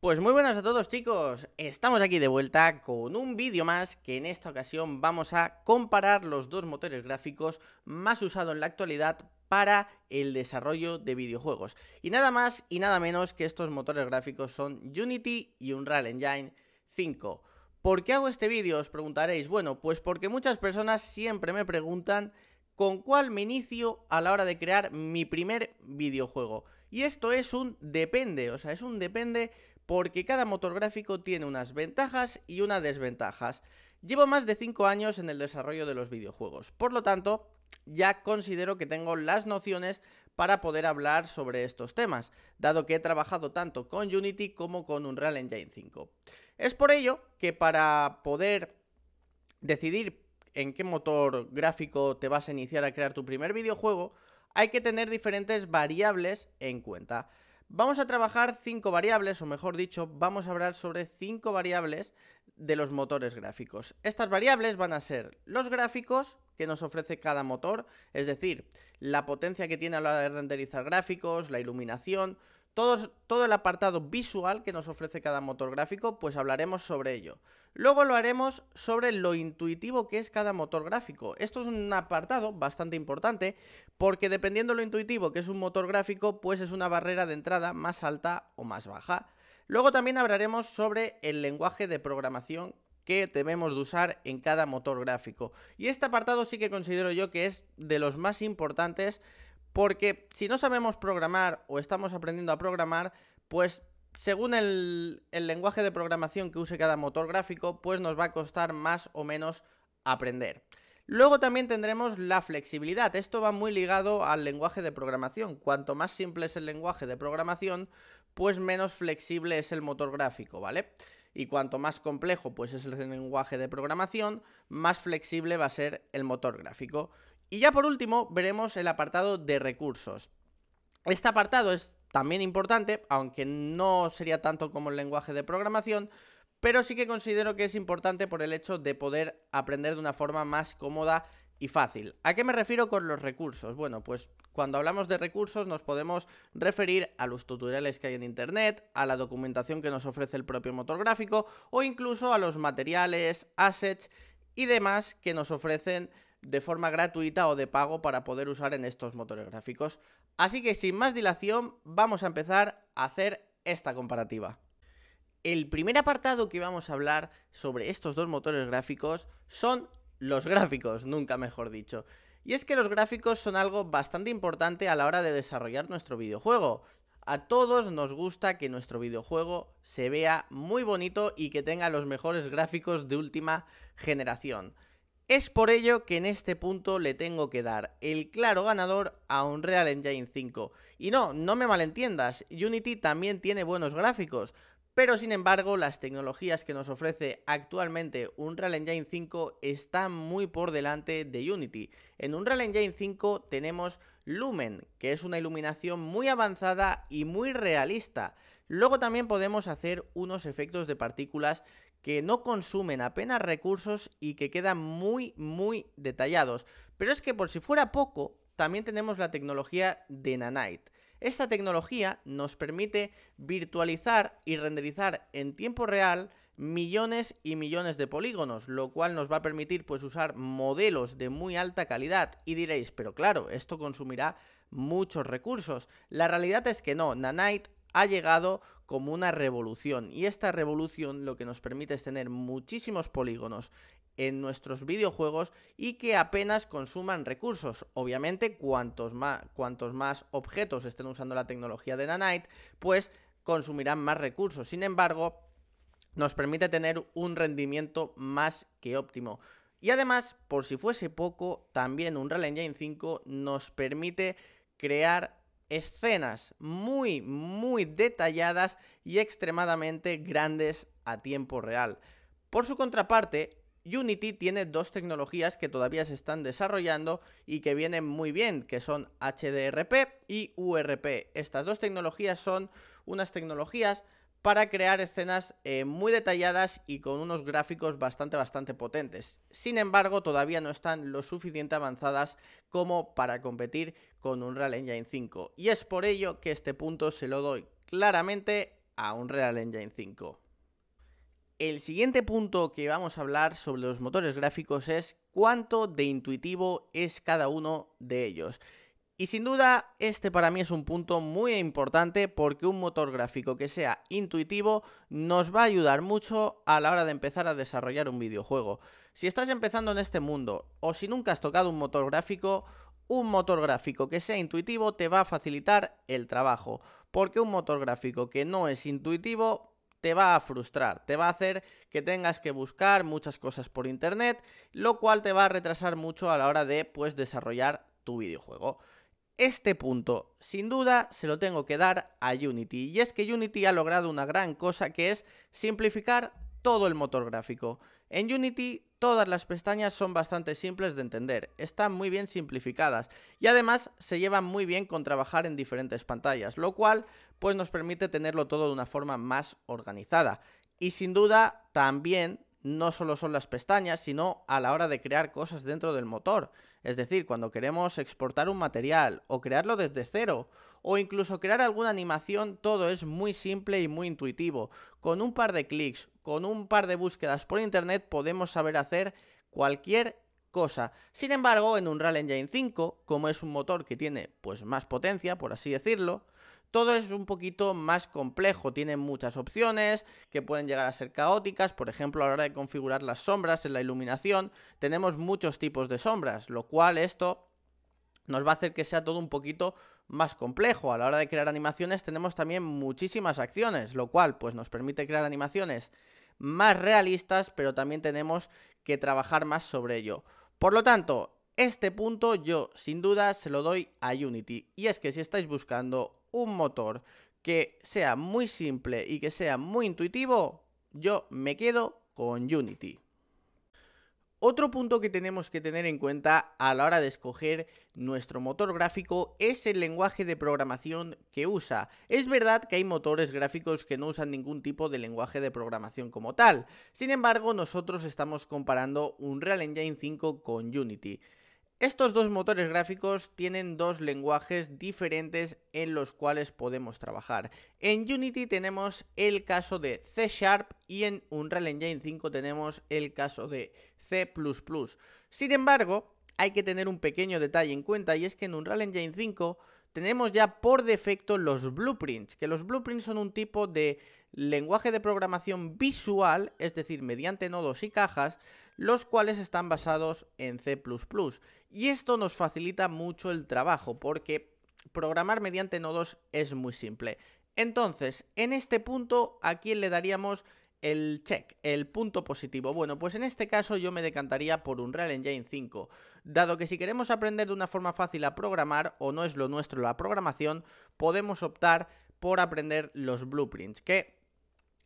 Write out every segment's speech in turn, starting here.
Pues muy buenas a todos chicos, estamos aquí de vuelta con un vídeo más que en esta ocasión vamos a comparar los dos motores gráficos más usados en la actualidad para el desarrollo de videojuegos. Y nada más y nada menos que estos motores gráficos son Unity y Unreal Engine 5. ¿Por qué hago este vídeo? Os preguntaréis. Bueno, pues porque muchas personas siempre me preguntan con cuál me inicio a la hora de crear mi primer videojuego. Y esto es un depende, o sea, es un depende porque cada motor gráfico tiene unas ventajas y unas desventajas. Llevo más de 5 años en el desarrollo de los videojuegos, por lo tanto, ya considero que tengo las nociones para poder hablar sobre estos temas, dado que he trabajado tanto con Unity como con Unreal Engine 5. Es por ello que para poder decidir en qué motor gráfico te vas a iniciar a crear tu primer videojuego, hay que tener diferentes variables en cuenta. Vamos a trabajar cinco variables, o mejor dicho, vamos a hablar sobre cinco variables de los motores gráficos. Estas variables van a ser los gráficos que nos ofrece cada motor, es decir, la potencia que tiene a la hora de renderizar gráficos, la iluminación, todo, el apartado visual que nos ofrece cada motor gráfico, pues hablaremos sobre ello. Luego lo haremos sobre lo intuitivo que es cada motor gráfico. Esto es un apartado bastante importante porque dependiendo de lo intuitivo que es un motor gráfico, pues es una barrera de entrada más alta o más baja. Luego también hablaremos sobre el lenguaje de programación que debemos de usar en cada motor gráfico. Y este apartado sí que considero yo que es de los más importantes porque si no sabemos programar o estamos aprendiendo a programar, pues según el, lenguaje de programación que use cada motor gráfico, pues nos va a costar más o menos aprender. Luego también tendremos la flexibilidad. Esto va muy ligado al lenguaje de programación. Cuanto más simple es el lenguaje de programación, pues menos flexible es el motor gráfico, ¿vale? Y cuanto más complejo pues es el lenguaje de programación, más flexible va a ser el motor gráfico. Y ya por último veremos el apartado de recursos. Este apartado es también importante, aunque no sería tanto como el lenguaje de programación, pero sí que considero que es importante por el hecho de poder aprender de una forma más cómoda y fácil. ¿A qué me refiero con los recursos? Bueno, pues cuando hablamos de recursos nos podemos referir a los tutoriales que hay en Internet, a la documentación que nos ofrece el propio motor gráfico o incluso a los materiales, assets y demás que nos ofrecen de forma gratuita o de pago para poder usar en estos motores gráficos. Así que sin más dilación vamos a empezar a hacer esta comparativa. El primer apartado que vamos a hablar sobre estos dos motores gráficos son los gráficos, nunca mejor dicho. Y es que los gráficos son algo bastante importante a la hora de desarrollar nuestro videojuego. A todos nos gusta que nuestro videojuego se vea muy bonito y que tenga los mejores gráficos de última generación. Es por ello que en este punto le tengo que dar el claro ganador a Unreal Engine 5. Y no, no me malentiendas, Unity también tiene buenos gráficos, pero sin embargo, las tecnologías que nos ofrece actualmente Unreal Engine 5 están muy por delante de Unity. En Unreal Engine 5 tenemos Lumen, que es una iluminación muy avanzada y muy realista. Luego también podemos hacer unos efectos de partículas que no consumen apenas recursos y que quedan muy, muy detallados. Pero es que por si fuera poco, también tenemos la tecnología de Nanite. Esta tecnología nos permite virtualizar y renderizar en tiempo real millones y millones de polígonos, lo cual nos va a permitir pues usar modelos de muy alta calidad y diréis, pero claro, esto consumirá muchos recursos. La realidad es que no, Nanite ha llegado como una revolución y esta revolución lo que nos permite es tener muchísimos polígonos en nuestros videojuegos y que apenas consuman recursos. Obviamente, cuantos más, objetos estén usando la tecnología de Nanite, pues consumirán más recursos. Sin embargo, nos permite tener un rendimiento más que óptimo. Y además, por si fuese poco, también un Unreal Engine 5 nos permite crear escenas muy, muy detalladas y extremadamente grandes a tiempo real. Por su contraparte, Unity tiene dos tecnologías que todavía se están desarrollando y que vienen muy bien, que son HDRP y URP. Estas dos tecnologías son unas tecnologías para crear escenas eh, muy detalladas y con unos gráficos bastante bastante potentes. Sin embargo, todavía no están lo suficiente avanzadas como para competir con Unreal Engine 5 y es por ello que este punto se lo doy claramente a Unreal Engine 5. El siguiente punto que vamos a hablar sobre los motores gráficos es cuánto de intuitivo es cada uno de ellos. Y sin duda, este para mí es un punto muy importante porque un motor gráfico que sea intuitivo nos va a ayudar mucho a la hora de empezar a desarrollar un videojuego. Si estás empezando en este mundo o si nunca has tocado un motor gráfico, un motor gráfico que sea intuitivo te va a facilitar el trabajo, porque un motor gráfico que no es intuitivo te va a frustrar, te va a hacer que tengas que buscar muchas cosas por internet, lo cual te va a retrasar mucho a la hora de pues desarrollar tu videojuego. Este punto, sin duda, se lo tengo que dar a Unity. Y es que Unity ha logrado una gran cosa que es simplificar todo el motor gráfico. En Unity todas las pestañas son bastante simples de entender, están muy bien simplificadas y además se llevan muy bien con trabajar en diferentes pantallas, lo cual pues nos permite tenerlo todo de una forma más organizada. Y sin duda también no solo son las pestañas, sino a la hora de crear cosas dentro del motor. Es decir, cuando queremos exportar un material o crearlo desde cero o incluso crear alguna animación, todo es muy simple y muy intuitivo. Con un par de clics, con un par de búsquedas por internet podemos saber hacer cualquier cosa. Sin embargo, en un Unreal Engine 5, como es un motor que tiene pues más potencia, por así decirlo, todo es un poquito más complejo, tienen muchas opciones que pueden llegar a ser caóticas, por ejemplo a la hora de configurar las sombras en la iluminación, tenemos muchos tipos de sombras, lo cual esto nos va a hacer que sea todo un poquito más complejo. A la hora de crear animaciones tenemos también muchísimas acciones, lo cual pues nos permite crear animaciones más realistas, pero también tenemos que trabajar más sobre ello. Por lo tanto, este punto yo sin duda se lo doy a Unity y es que si estáis buscando un motor que sea muy simple y que sea muy intuitivo, yo me quedo con Unity. Otro punto que tenemos que tener en cuenta a la hora de escoger nuestro motor gráfico es el lenguaje de programación que usa. Es verdad que hay motores gráficos que no usan ningún tipo de lenguaje de programación como tal. Sin embargo, nosotros estamos comparando un Real Engine 5 con Unity. Estos dos motores gráficos tienen dos lenguajes diferentes en los cuales podemos trabajar. En Unity tenemos el caso de C Sharp y en Unreal Engine 5 tenemos el caso de C++. Sin embargo, hay que tener un pequeño detalle en cuenta y es que en Unreal Engine 5 tenemos ya por defecto los blueprints, que los blueprints son un tipo de lenguaje de programación visual, es decir, mediante nodos y cajas, los cuales están basados en C ⁇ Y esto nos facilita mucho el trabajo porque programar mediante nodos es muy simple. Entonces, en este punto, ¿a quién le daríamos el check, el punto positivo. Bueno, pues en este caso yo me decantaría por Unreal Engine 5, dado que si queremos aprender de una forma fácil a programar o no es lo nuestro la programación, podemos optar por aprender los blueprints, que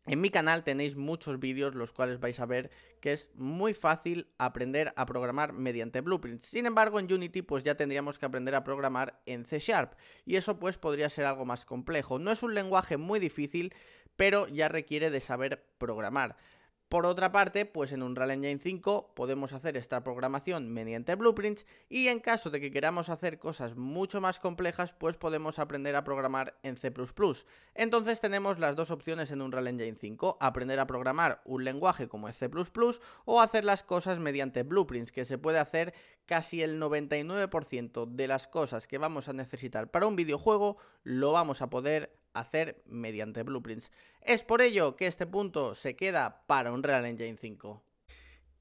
en mi canal tenéis muchos vídeos los cuales vais a ver que es muy fácil aprender a programar mediante Blueprints. Sin embargo, en Unity pues ya tendríamos que aprender a programar en C Sharp y eso pues podría ser algo más complejo. No es un lenguaje muy difícil, pero ya requiere de saber programar. Por otra parte, pues en Unreal Engine 5 podemos hacer esta programación mediante blueprints y en caso de que queramos hacer cosas mucho más complejas, pues podemos aprender a programar en C++. Entonces tenemos las dos opciones en Unreal Engine 5, aprender a programar un lenguaje como es C++ o hacer las cosas mediante blueprints, que se puede hacer casi el 99% de las cosas que vamos a necesitar para un videojuego lo vamos a poder hacer mediante blueprints. Es por ello que este punto se queda para Unreal Engine 5.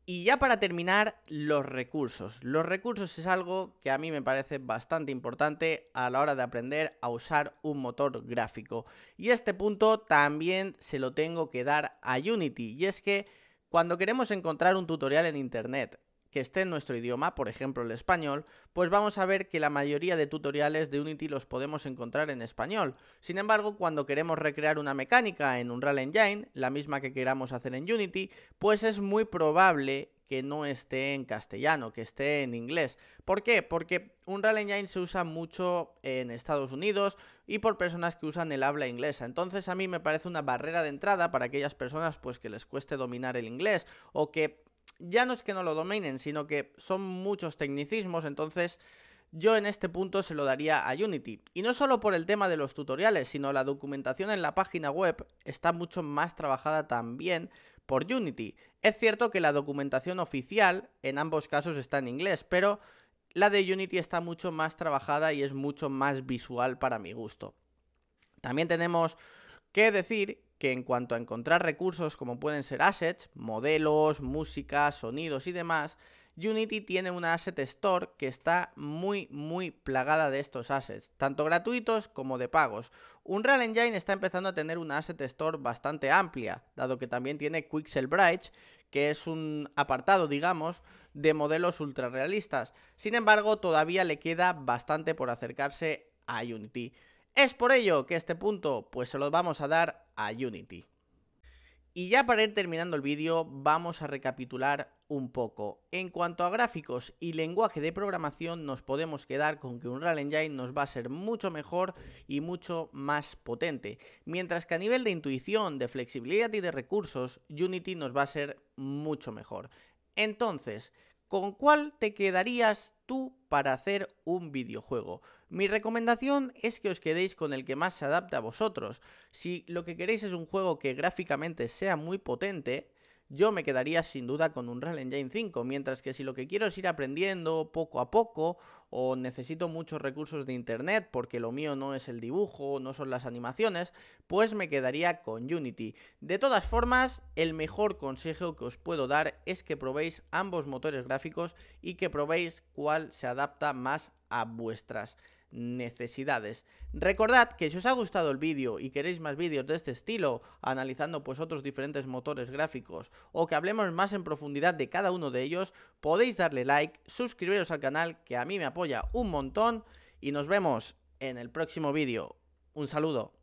Y ya para terminar, los recursos. Los recursos es algo que a mí me parece bastante importante a la hora de aprender a usar un motor gráfico. Y este punto también se lo tengo que dar a Unity. Y es que cuando queremos encontrar un tutorial en Internet que esté en nuestro idioma, por ejemplo el español, pues vamos a ver que la mayoría de tutoriales de Unity los podemos encontrar en español. Sin embargo, cuando queremos recrear una mecánica en un Unreal Engine, la misma que queramos hacer en Unity, pues es muy probable que no esté en castellano, que esté en inglés. ¿Por qué? Porque Unreal Engine se usa mucho en Estados Unidos y por personas que usan el habla inglesa. Entonces a mí me parece una barrera de entrada para aquellas personas pues que les cueste dominar el inglés o que ya no es que no lo dominen, sino que son muchos tecnicismos, entonces yo en este punto se lo daría a Unity. Y no solo por el tema de los tutoriales, sino la documentación en la página web está mucho más trabajada también por Unity. Es cierto que la documentación oficial en ambos casos está en inglés, pero la de Unity está mucho más trabajada y es mucho más visual para mi gusto. También tenemos que decir que en cuanto a encontrar recursos como pueden ser assets, modelos, música, sonidos y demás, Unity tiene una asset store que está muy muy plagada de estos assets, tanto gratuitos como de pagos. Unreal Engine está empezando a tener una asset store bastante amplia, dado que también tiene Quixel Bridge, que es un apartado, digamos, de modelos realistas. Sin embargo, todavía le queda bastante por acercarse a Unity. Es por ello que este punto pues se los vamos a dar a Unity. Y ya para ir terminando el vídeo, vamos a recapitular un poco. En cuanto a gráficos y lenguaje de programación, nos podemos quedar con que Unreal Engine nos va a ser mucho mejor y mucho más potente. Mientras que a nivel de intuición, de flexibilidad y de recursos, Unity nos va a ser mucho mejor. Entonces, ¿con cuál te quedarías tú para hacer un videojuego? Mi recomendación es que os quedéis con el que más se adapte a vosotros. Si lo que queréis es un juego que gráficamente sea muy potente, yo me quedaría sin duda con un Unreal Engine 5, mientras que si lo que quiero es ir aprendiendo poco a poco o necesito muchos recursos de internet porque lo mío no es el dibujo, no son las animaciones, pues me quedaría con Unity. De todas formas, el mejor consejo que os puedo dar es que probéis ambos motores gráficos y que probéis cuál se adapta más a vuestras necesidades. Recordad que si os ha gustado el vídeo y queréis más vídeos de este estilo, analizando pues otros diferentes motores gráficos o que hablemos más en profundidad de cada uno de ellos, podéis darle like, suscribiros al canal que a mí me apoya un montón y nos vemos en el próximo vídeo. Un saludo.